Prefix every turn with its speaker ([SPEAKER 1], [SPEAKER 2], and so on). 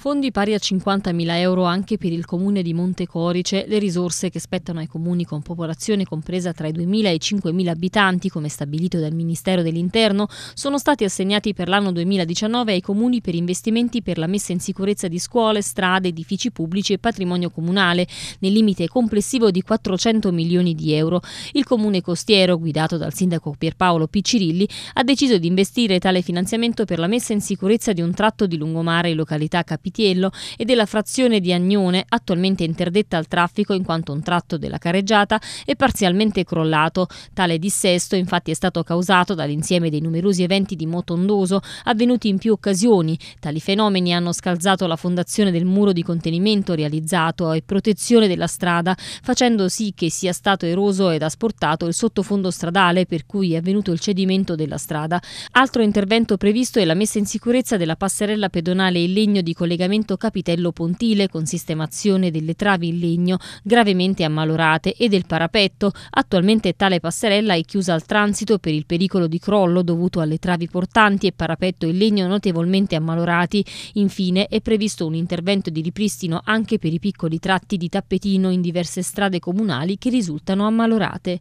[SPEAKER 1] Fondi pari a 50.000 euro anche per il comune di Montecorice, le risorse che spettano ai comuni con popolazione compresa tra i 2.000 e i 5.000 abitanti, come stabilito dal Ministero dell'Interno, sono stati assegnati per l'anno 2019 ai comuni per investimenti per la messa in sicurezza di scuole, strade, edifici pubblici e patrimonio comunale, nel limite complessivo di 400 milioni di euro. Il comune costiero, guidato dal sindaco Pierpaolo Piccirilli, ha deciso di investire tale finanziamento per la messa in sicurezza di un tratto di lungomare in località capitale Pitiello e della frazione di Agnone, attualmente interdetta al traffico in quanto un tratto della carreggiata è parzialmente crollato. Tale dissesto infatti è stato causato dall'insieme dei numerosi eventi di motondoso avvenuti in più occasioni. Tali fenomeni hanno scalzato la fondazione del muro di contenimento realizzato e protezione della strada, facendo sì che sia stato eroso ed asportato il sottofondo stradale per cui è avvenuto il cedimento della strada. Altro intervento previsto è la messa in sicurezza della passerella pedonale in legno di collegamento collegamento capitello-pontile con sistemazione delle travi in legno gravemente ammalorate e del parapetto. Attualmente tale passerella è chiusa al transito per il pericolo di crollo dovuto alle travi portanti e parapetto in legno notevolmente ammalorati. Infine è previsto un intervento di ripristino anche per i piccoli tratti di tappetino in diverse strade comunali che risultano ammalorate.